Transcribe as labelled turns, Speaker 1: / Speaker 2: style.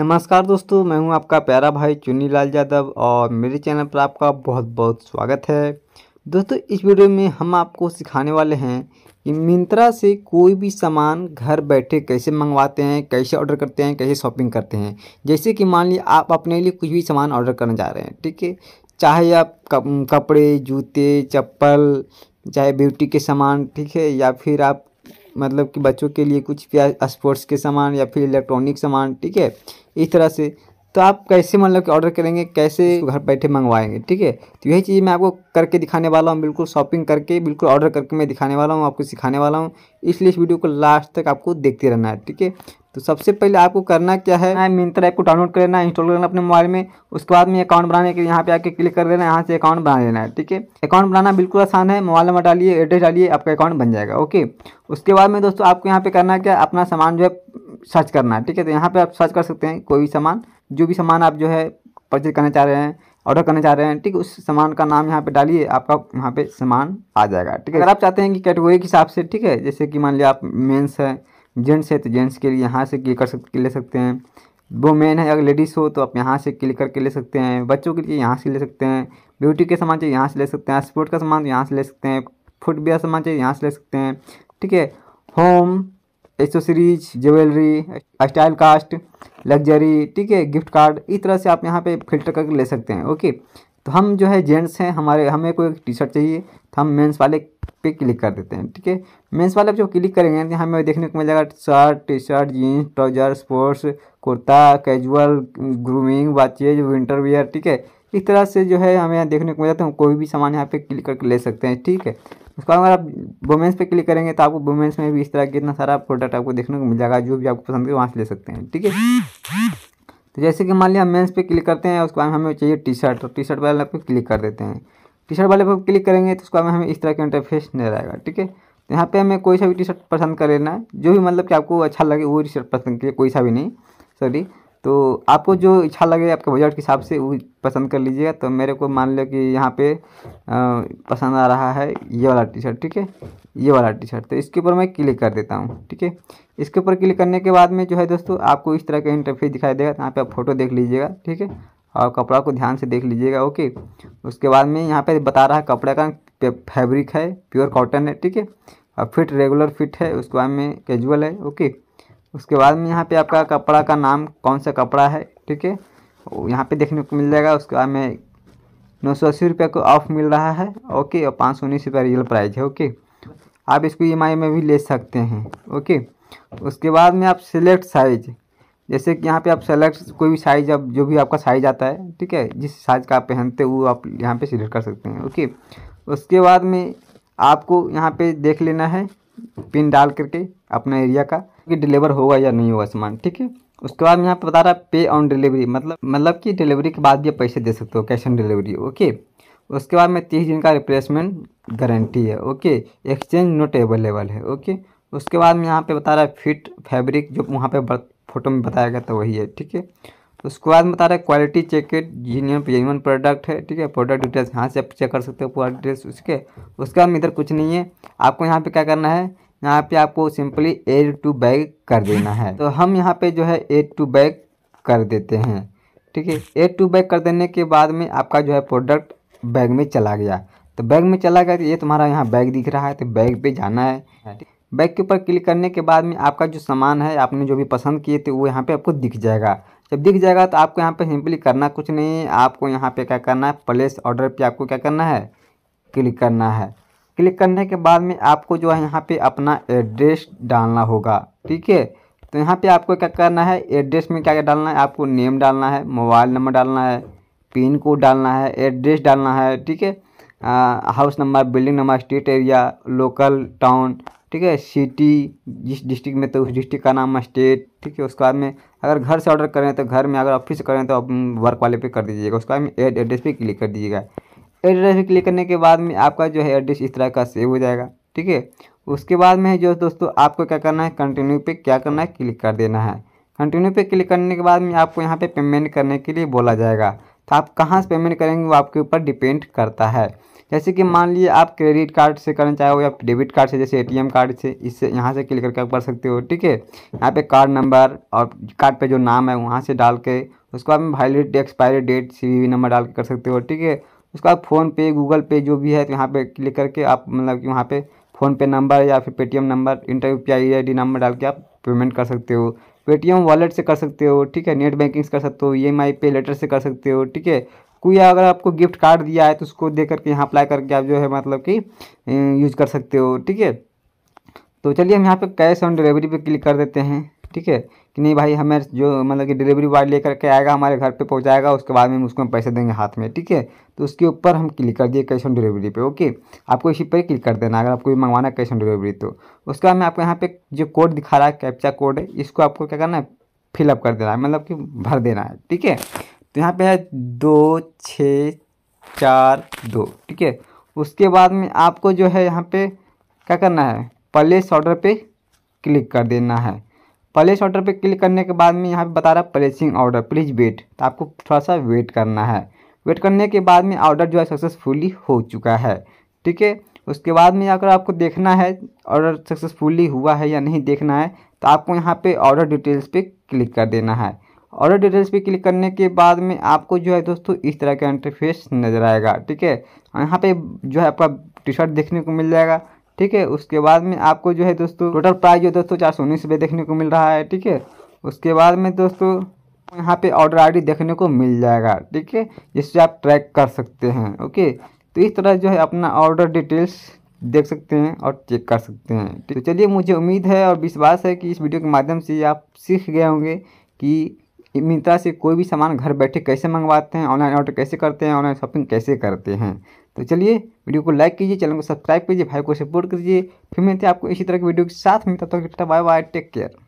Speaker 1: नमस्कार दोस्तों मैं हूं आपका प्यारा भाई चुन्नी लाल यादव और मेरे चैनल पर आपका बहुत बहुत स्वागत है दोस्तों इस वीडियो में हम आपको सिखाने वाले हैं कि मिंत्रा से कोई भी सामान घर बैठे कैसे मंगवाते हैं कैसे ऑर्डर करते हैं कैसे शॉपिंग करते हैं जैसे कि मान लीजिए आप अपने लिए कुछ भी सामान ऑर्डर करने जा रहे हैं ठीक है चाहे आप कपड़े जूते चप्पल चाहे ब्यूटी के सामान ठीक है या फिर आप मतलब कि बच्चों के लिए कुछ क्या स्पोर्ट्स के सामान या फिर इलेक्ट्रॉनिक सामान ठीक है इस तरह से तो आप कैसे मतलब कि ऑर्डर करेंगे कैसे घर बैठे मंगवाएंगे ठीक है तो यही चीज़ मैं आपको करके दिखाने वाला हूँ बिल्कुल शॉपिंग करके बिल्कुल ऑर्डर करके मैं दिखाने वाला हूँ आपको सिखाने वाला हूँ इसलिए इस वीडियो को लास्ट तक आपको देखते रहना है ठीक है तो सबसे पहले आपको करना क्या है मिंत्रा ऐप को डाउनलोड कर लेना इंस्टॉल कर लेना अपने मोबाइल में उसके बाद में अकाउंट बनाने के लिए यहाँ पे आके क्लिक कर देना यहाँ से अकाउंट बना लेना है ठीक है अकाउंट बनाना बिल्कुल आसान है मोबाइल नंबर डालिए एड्रेस डालिए आपका अकाउंट बन जाएगा ओके उसके बाद में दोस्तों आपको यहाँ पे करना क्या अपना सामान जो है सर्च करना है ठीक है तो यहाँ पे आप सर्च कर सकते हैं कोई भी सामान जो भी सामान आप जो है परचेज करना चाह रहे हैं ऑर्डर करना चाह रहे हैं ठीक है उस सामान का नाम यहाँ पे डालिए आपका यहाँ पे सामान आ जाएगा ठीक है अगर आप चाहते हैं कि कैटेगरी के हिसाब से ठीक है जैसे कि मान लिया आप मेंस है जेंट्स है तो जेंट्स के लिए यहाँ से क्लिक कर सकते ले सकते हैं वो मेन है अगर लेडीज़ हो तो आप यहाँ से क्लिक करके ले सकते हैं बच्चों के लिए यहाँ से ले सकते हैं ब्यूटी के सामान चाहिए यहाँ से ले सकते हैं स्पोर्ट का सामान तो यहाँ से ले सकते हैं फुटवेयर सामान चाहिए यहाँ से ले सकते हैं ठीक है होम एसो ज्वेलरी स्टाइल कास्ट लग्जरी ठीक है गिफ्ट कार्ड इस तरह से आप यहाँ पे फिल्टर करके ले सकते हैं ओके तो हम जो है जेंट्स हैं हमारे हमें कोई टी शर्ट चाहिए तो हम मेंस वाले पे क्लिक कर देते हैं ठीक है मेंस वाले जो क्लिक करेंगे तो हमें देखने को मिल जाएगा shirt T shirt jeans trouser sports kurta casual grooming watches winter wear ठीक है इस तरह से जो है हमें यहाँ देखने को मिल जाता है कोई भी सामान यहाँ पे क्लिक करके ले सकते हैं ठीक है उसके बाद अगर आप वुमेंस पे क्लिक करेंगे तो आपको वुमेंस में भी इस तरह के इतना सारा प्रोडक्ट आपको देखने को मिल जाएगा जो भी आपको पसंद है वहाँ से ले सकते हैं ठीक है तो जैसे कि मान लिया हम मेन्स पे क्लिक करते हैं उसके बाद हमें चाहिए टी शर्ट तो टी शर्ट वाले पे क्लिक कर देते हैं टी शर्ट वाले पर क्लिक करेंगे तो उसके बाद हमें इस तरह का इंटरफेस नहीं रहेगा ठीक है तो यहाँ पर हमें कोई सा भी टी शर्ट पसंद कर लेना है जो भी मतलब कि आपको अच्छा लगे वो टी शर्ट पसंद करिए कोई सा भी नहीं सॉरी तो आपको जो अच्छा लगे आपके बजट के हिसाब से वो पसंद कर लीजिएगा तो मेरे को मान लो कि यहाँ पे पसंद आ रहा है ये वाला टी शर्ट ठीक है ये वाला टी शर्ट तो इसके ऊपर मैं क्लिक कर देता हूँ ठीक है इसके ऊपर क्लिक करने के बाद में जो है दोस्तों आपको इस तरह का इंटरफेस दिखाई देगा यहाँ पर आप फोटो देख लीजिएगा ठीक है और कपड़ा को ध्यान से देख लीजिएगा ओके उसके बाद में यहाँ पर बता रहा है कपड़े का फैब्रिक है प्योर कॉटन है ठीक है और फिट रेगुलर फिट है उसके बाद में कैजुअल है ओके उसके बाद में यहाँ पे आपका कपड़ा का नाम कौन सा कपड़ा है ठीक है यहाँ पे देखने को मिल जाएगा उसके बाद में नौ सौ अस्सी रुपये को ऑफ मिल रहा है ओके और पाँच सौ उन्नीस रुपये रियल प्राइज़ है ओके आप इसको ई e में भी ले सकते हैं ओके उसके बाद में आप सिलेक्ट साइज जैसे कि यहाँ पे आप सेलेक्ट कोई भी साइज आप जो भी आपका साइज आता है ठीक है जिस साइज का आप पहनते हो वो आप यहाँ पे सिलेक्ट कर सकते हैं ओके उसके बाद में आपको यहाँ पे देख लेना है पिन डाल करके अपना एरिया का कि डिलीवर होगा या नहीं होगा सामान ठीक है उसके बाद यहाँ पे बता रहा है पे ऑन डिलीवरी मतलब मतलब कि डिलीवरी के बाद ये पैसे दे सकते हो कैश ऑन डिलीवरी ओके उसके बाद में तीस दिन का रिप्लेसमेंट गारंटी है ओके एक्सचेंज नोट अवेलेबल है ओके उसके बाद में यहाँ पे बता रहा है फिट फैब्रिक जो वहाँ पे फोटो में बताया गया था वही है ठीक है उसके बाद बता रहा है quality checked genuine genuine product है ठीक है प्रोडक्ट डिटेल्स यहाँ से आप चेक कर सकते हो पूरा डिटेल्स उसके उसके बाद इधर कुछ नहीं है आपको यहाँ पे क्या करना है यहाँ पे आपको सिंपली एड टू बैग कर देना है तो हम यहाँ पे जो है एड टू बैग कर देते हैं ठीक है एड टू बैग कर देने के बाद में आपका जो है प्रोडक्ट बैग में चला गया तो बैग में चला गया तो ये तुम्हारा यहाँ बैग दिख रहा है तो बैग पे जाना है बैग के ऊपर क्लिक करने के बाद में आपका जो सामान है आपने जो भी पसंद किए थे वो यहाँ पे आपको दिख जाएगा जब दिख जाएगा तो आपको यहाँ पे सिंपली करना कुछ नहीं है आपको यहाँ पे क्या करना है प्लेस ऑर्डर पे आपको क्या करना है क्लिक करना है क्लिक करने के बाद में आपको जो है यहाँ पे अपना एड्रेस डालना होगा ठीक है तो यहाँ पे आपको क्या करना है एड्रेस में क्या क्या डालना है आपको नेम डालना है मोबाइल नंबर डालना है पिन कोड डालना है एड्रेस डालना है ठीक है house number building number state area local town ठीक है सिटी जिस डिस्ट्रिक्ट में तो उस डिस्ट्रिक्ट का नाम स्टेट ठीक है उसके बाद में अगर घर से ऑर्डर करें तो घर में अगर ऑफिस से करें तो वर्क वाले पे कर दीजिएगा उसके बाद में एड एड्रेस पे क्लिक कर दीजिएगा एड्रेस भी क्लिक करने के बाद में आपका जो है एड्रेस इस तरह का सेव हो जाएगा ठीक है उसके बाद में जो दोस्तों आपको क्या करना है कंटिन्यू पे क्या करना है क्लिक कर देना है कंटिन्यू पे क्लिक करने के बाद में आपको यहाँ पे पेमेंट करने के लिए बोला जाएगा तो आप कहाँ से पेमेंट करेंगे वो आपके ऊपर डिपेंड करता है जैसे कि मान लीजिए आप क्रेडिट कार्ड से करना चाहे हो या डेबिट कार्ड से जैसे एटीएम कार्ड से इससे यहाँ से क्लिक करके आप कर सकते हो ठीक है यहाँ पे कार्ड नंबर और कार्ड पे जो नाम है वहाँ से डाल के उसके बाद में validity expiry date C number डाल के कर सकते हो ठीक है उसके बाद फ़ोनपे गूगल पे जो भी है तो यहाँ पे क्लिक करके आप मतलब कि वहाँ पे फ़ोनपे नंबर या फिर Paytm number enter U P number डाल के आप पेमेंट कर सकते हो पेटीएम वॉलेट से कर सकते हो ठीक है नेट बैंकिंग से कर सकते हो ई एम आई पे लेटर से कर सकते हो ठीक है कोई अगर आपको गिफ्ट कार्ड दिया है तो उसको दे करके यहाँ अप्लाई करके आप जो है मतलब कि यूज़ कर सकते हो ठीक है तो चलिए हम यहाँ पर कैश ऑन डिलीवरी पर क्लिक कर देते हैं ठीक है कि नहीं भाई हमें जो मतलब कि डिलीवरी बॉय लेकर के आएगा हमारे घर पे पहुंचाएगा उसके बाद में हम उसको हम पैसे देंगे हाथ में ठीक है तो उसके ऊपर हम क्लिक कर दिए कैश ऑन डिलीवरी पे ओके आपको इसी पर क्लिक कर देना अगर आपको भी मंगवाना है कैश ऑन डिलीवरी तो उसके बाद में आपको यहाँ पे जो कोड दिखा रहा है कैप्चा कोड है इसको आपको क्या करना है फिलअप कर देना है मतलब कि भर देना है ठीक है तो यहाँ पे है दो छः चार दो ठीक है उसके बाद में आपको जो है यहाँ पर क्या करना है प्लेस ऑर्डर पर क्लिक कर देना है प्लेस ऑर्डर पे क्लिक करने के बाद में यहाँ पे बता रहा है प्लेसिंग ऑर्डर प्लीज़ वेट तो आपको थोड़ा सा वेट करना है वेट करने के बाद में ऑर्डर जो है सक्सेसफुली हो चुका है ठीक है उसके बाद में अगर आपको देखना है ऑर्डर सक्सेसफुली हुआ है या नहीं देखना है तो आपको यहाँ पे ऑर्डर डिटेल्स पे क्लिक कर देना है ऑर्डर डिटेल्स पे क्लिक करने के बाद में आपको जो है दोस्तों इस तरह का इंटरफेस नज़र आएगा ठीक है यहाँ पे जो है आपका टी शर्ट देखने को मिल जाएगा ठीक है उसके बाद में आपको जो है दोस्तों टोटल प्राइस जो दोस्तों चार सौ उन्नीस रुपये देखने को मिल रहा है ठीक है उसके बाद में दोस्तों यहाँ पे ऑर्डर आईडी देखने को मिल जाएगा ठीक है जिससे आप ट्रैक कर सकते हैं ओके तो इस तरह जो है अपना ऑर्डर डिटेल्स देख सकते हैं और चेक कर सकते हैं तो चलिए मुझे उम्मीद है और विश्वास है कि इस वीडियो के माध्यम से आप सीख गए होंगे कि मिंत्रा से कोई भी सामान घर बैठे कैसे मंगवाते हैं ऑनलाइन ऑर्डर कैसे करते हैं ऑनलाइन शॉपिंग कैसे करते हैं तो चलिए वीडियो को लाइक कीजिए चैनल को सब्सक्राइब कीजिए भाई को सपोर्ट कीजिए फिर मिलते हैं आपको इसी तरह की वीडियो के साथ मिलता तो बाय बाय टेक केयर